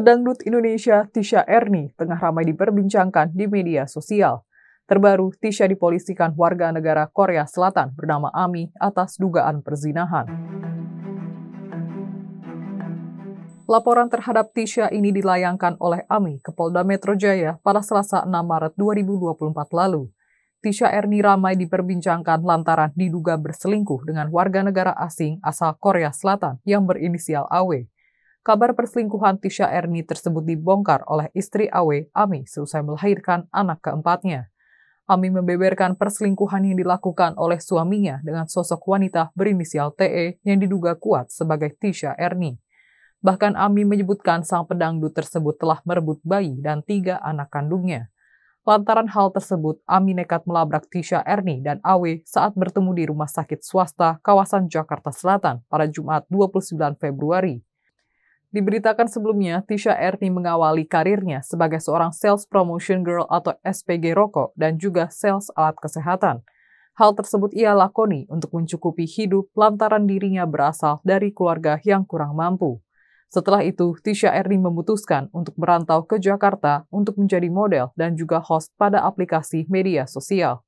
pedangdut Indonesia Tisha Erni tengah ramai diperbincangkan di media sosial. Terbaru, Tisha dipolisikan warga negara Korea Selatan bernama Ami atas dugaan perzinahan. Laporan terhadap Tisha ini dilayangkan oleh Ami ke Polda Metro Jaya pada Selasa 6 Maret 2024 lalu. Tisha Erni ramai diperbincangkan lantaran diduga berselingkuh dengan warga negara asing asal Korea Selatan yang berinisial AW. Kabar perselingkuhan Tisha Erni tersebut dibongkar oleh istri Awe, Ami, seusai melahirkan anak keempatnya. Ami membeberkan perselingkuhan yang dilakukan oleh suaminya dengan sosok wanita berinisial TE yang diduga kuat sebagai Tisha Erni. Bahkan Ami menyebutkan sang pedangdut tersebut telah merebut bayi dan tiga anak kandungnya. Lantaran hal tersebut, Ami nekat melabrak Tisha Erni dan Awe saat bertemu di rumah sakit swasta kawasan Jakarta Selatan pada Jumat 29 Februari. Diberitakan sebelumnya, Tisha Erni mengawali karirnya sebagai seorang sales promotion girl atau SPG rokok dan juga sales alat kesehatan. Hal tersebut ia lakoni untuk mencukupi hidup lantaran dirinya berasal dari keluarga yang kurang mampu. Setelah itu, Tisha Erni memutuskan untuk merantau ke Jakarta untuk menjadi model dan juga host pada aplikasi media sosial.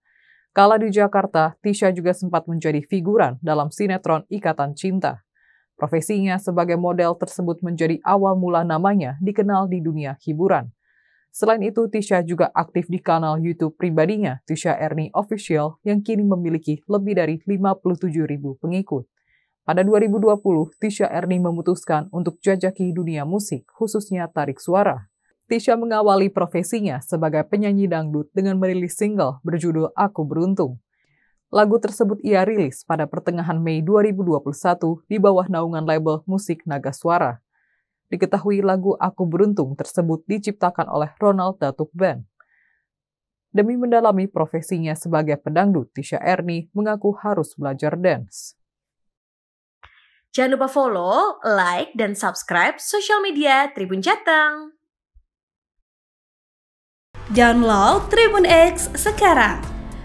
Kala di Jakarta, Tisha juga sempat menjadi figuran dalam sinetron Ikatan Cinta. Profesinya sebagai model tersebut menjadi awal mula namanya dikenal di dunia hiburan. Selain itu, Tisha juga aktif di kanal YouTube pribadinya, Tisha Ernie Official, yang kini memiliki lebih dari 57 ribu pengikut. Pada 2020, Tisha Erni memutuskan untuk jajaki dunia musik, khususnya tarik suara. Tisha mengawali profesinya sebagai penyanyi dangdut dengan merilis single berjudul Aku Beruntung. Lagu tersebut ia rilis pada pertengahan Mei 2021 di bawah naungan label musik Naga Suara. Diketahui lagu Aku Beruntung tersebut diciptakan oleh Ronald Datuk Band. Demi mendalami profesinya sebagai pedangdut, Tisha Erni mengaku harus belajar dance. Jangan lupa follow, like, dan subscribe sosial media Tribun Jateng. Download Tribun X sekarang